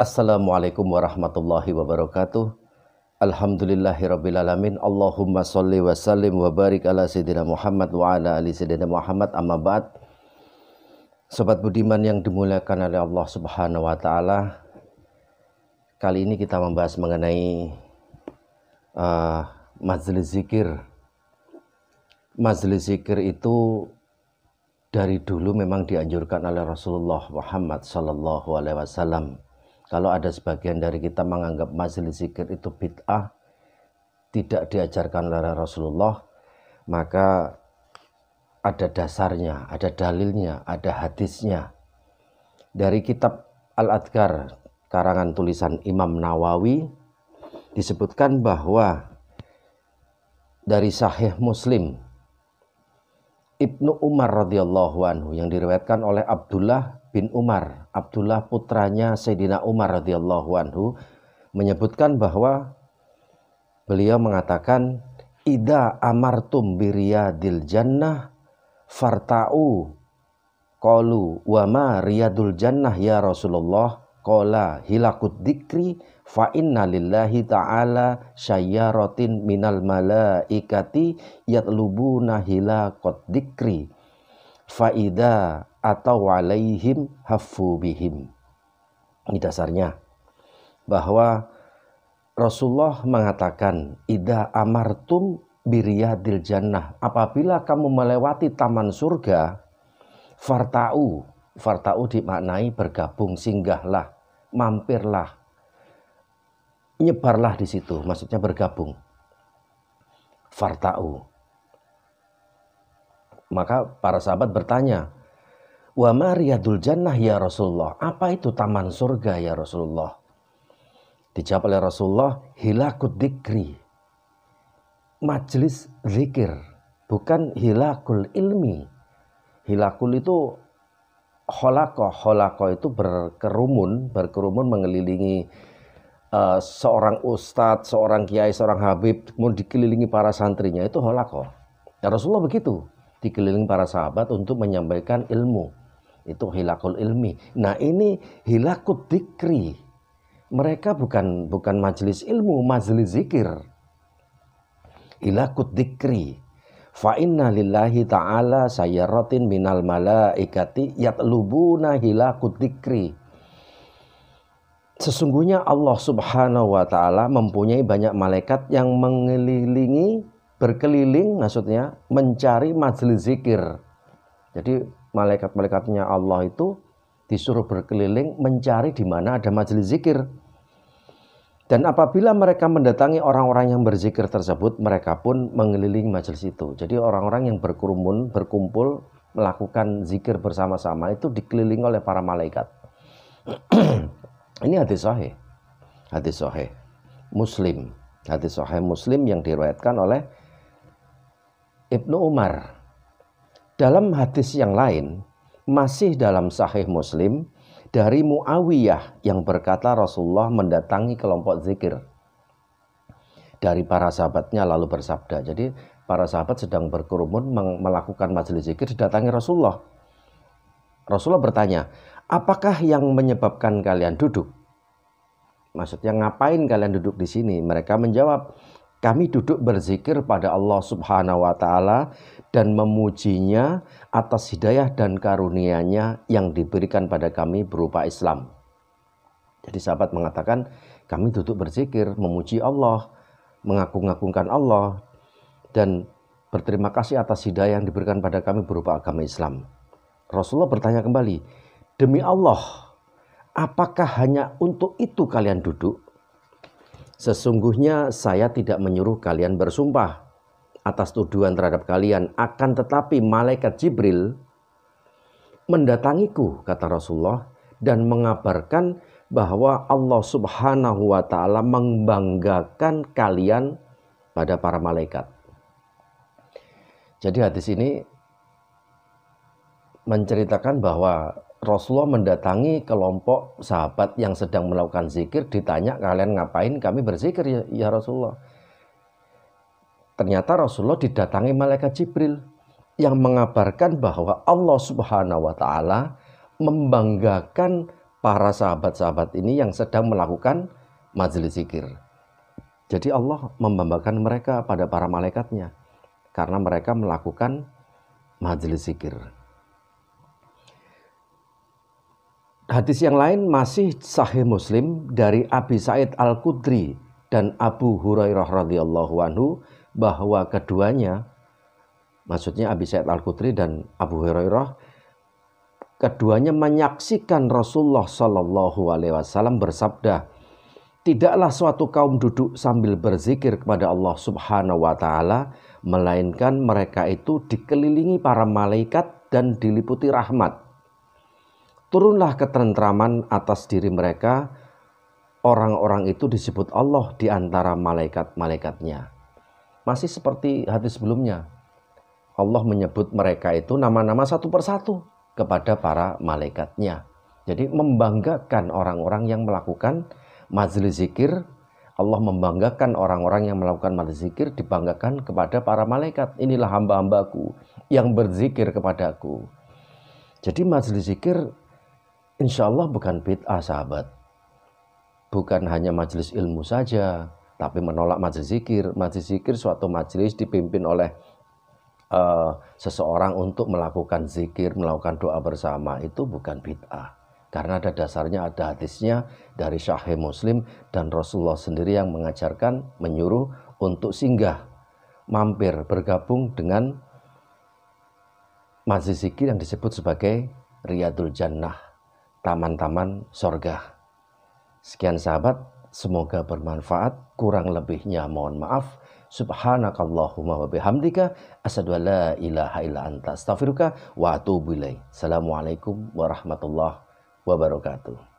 Assalamualaikum warahmatullahi wabarakatuh. Alhamdulillahirrabbilalamin Allahumma salli wa sallim wa barik ala Sayyidina Muhammad wa ala ali Sayyidina Muhammad amma ba'd Sobat Budiman yang dimuliakan oleh Allah subhanahu wa ta'ala Kali ini kita membahas mengenai uh, majelis zikir Majelis zikir itu dari dulu memang dianjurkan oleh Rasulullah Muhammad sallallahu alaihi wasallam kalau ada sebagian dari kita menganggap majelis zikir itu bid'ah, tidak diajarkan oleh Rasulullah, maka ada dasarnya, ada dalilnya, ada hadisnya. Dari kitab Al-Adkar, karangan tulisan Imam Nawawi, disebutkan bahwa dari Sahih Muslim Ibnu Umar radhiyallahu anhu yang diriwayatkan oleh Abdullah bin Umar, Abdullah putranya Sayyidina Umar radhiyallahu anhu menyebutkan bahwa beliau mengatakan Ida amartum biriyadil jannah farta'u qalu wa ma riyadul jannah ya Rasulullah qala hilakut dikri fa inna lillahi ta'ala syayyaratin minal malaikati yatlubuna hilakut dikri fa ida atau walaihim hafu bihim. Ini dasarnya bahwa Rasulullah mengatakan, "Ida amartum biriyadil jannah." Apabila kamu melewati taman surga, fartau, fartau dimaknai bergabung, singgahlah, mampirlah, nyebarlah di situ, maksudnya bergabung. Fartau. Maka para sahabat bertanya, Wa mariyadul jannah ya Rasulullah. Apa itu taman surga ya Rasulullah? Dijawab oleh Rasulullah, hilakut dikri. Majlis zikir. Bukan hilakul ilmi. Hilakul itu holako. Holako itu berkerumun. Berkerumun mengelilingi uh, seorang ustadz, seorang kiai, seorang habib. Kemudian dikelilingi para santrinya. Itu holako. Ya Rasulullah begitu dikeliling para sahabat untuk menyampaikan ilmu. Itu hilakul ilmi. Nah ini hilakut dikri. Mereka bukan bukan majelis ilmu, majelis zikir. Hilakut dikri. Fa lillahi ta'ala sayyaratin minal malaikati yatlubuna hilakut dikri. Sesungguhnya Allah subhanahu wa ta'ala mempunyai banyak malaikat yang mengelilingi berkeliling maksudnya mencari majelis zikir. Jadi malaikat-malaikatnya Allah itu disuruh berkeliling mencari di mana ada majelis zikir. Dan apabila mereka mendatangi orang-orang yang berzikir tersebut, mereka pun mengelilingi majelis itu. Jadi orang-orang yang berkerumun, berkumpul, melakukan zikir bersama-sama itu dikelilingi oleh para malaikat. Ini hadis sahih. Hadis sahih. Muslim. Hadis sahih Muslim yang diriwayatkan oleh Ibnu Umar. Dalam hadis yang lain, masih dalam sahih Muslim, dari Muawiyah yang berkata Rasulullah mendatangi kelompok zikir. Dari para sahabatnya lalu bersabda. Jadi para sahabat sedang berkerumun melakukan majelis zikir didatangi Rasulullah. Rasulullah bertanya, apakah yang menyebabkan kalian duduk? Maksudnya ngapain kalian duduk di sini? Mereka menjawab, kami duduk berzikir pada Allah Subhanahu wa taala dan memujinya atas hidayah dan karunia-Nya yang diberikan pada kami berupa Islam. Jadi sahabat mengatakan kami duduk berzikir memuji Allah, mengagung-agungkan Allah dan berterima kasih atas hidayah yang diberikan pada kami berupa agama Islam. Rasulullah bertanya kembali, "Demi Allah, apakah hanya untuk itu kalian duduk?" Sesungguhnya saya tidak menyuruh kalian bersumpah atas tuduhan terhadap kalian, akan tetapi malaikat Jibril mendatangiku, kata Rasulullah, dan mengabarkan bahwa Allah Subhanahu wa Ta'ala membanggakan kalian pada para malaikat. Jadi, hadis ini menceritakan bahwa Rasulullah mendatangi kelompok sahabat yang sedang melakukan zikir ditanya kalian ngapain kami berzikir ya, ya Rasulullah ternyata Rasulullah didatangi malaikat Jibril yang mengabarkan bahwa Allah Subhanahu wa taala membanggakan para sahabat-sahabat ini yang sedang melakukan majelis zikir. Jadi Allah membanggakan mereka pada para malaikatnya karena mereka melakukan majelis zikir. Hadis yang lain masih sahih Muslim dari Abi Said al Kudri dan Abu Hurairah radhiyallahu anhu bahwa keduanya maksudnya Abi Said al Kudri dan Abu Hurairah keduanya menyaksikan Rasulullah Shallallahu alaihi wasallam bersabda Tidaklah suatu kaum duduk sambil berzikir kepada Allah Subhanahu wa taala melainkan mereka itu dikelilingi para malaikat dan diliputi rahmat turunlah ketentraman atas diri mereka. Orang-orang itu disebut Allah di antara malaikat-malaikatnya. Masih seperti hadis sebelumnya. Allah menyebut mereka itu nama-nama satu persatu kepada para malaikatnya. Jadi membanggakan orang-orang yang melakukan majelis zikir. Allah membanggakan orang-orang yang melakukan majelis zikir dibanggakan kepada para malaikat. Inilah hamba-hambaku yang berzikir kepadaku. Jadi majelis zikir insya Allah bukan bid'ah sahabat. Bukan hanya majelis ilmu saja, tapi menolak majelis zikir. Majelis zikir suatu majelis dipimpin oleh uh, seseorang untuk melakukan zikir, melakukan doa bersama. Itu bukan bid'ah. Karena ada dasarnya, ada hadisnya dari syahe Muslim dan Rasulullah sendiri yang mengajarkan, menyuruh untuk singgah, mampir, bergabung dengan majelis zikir yang disebut sebagai Riyadul Jannah taman-taman sorga. Sekian sahabat, semoga bermanfaat. Kurang lebihnya mohon maaf. Subhanakallahumma wa bihamdika asyhadu la ilaha illa anta astaghfiruka wa atubu ilaik. Assalamualaikum warahmatullahi wabarakatuh.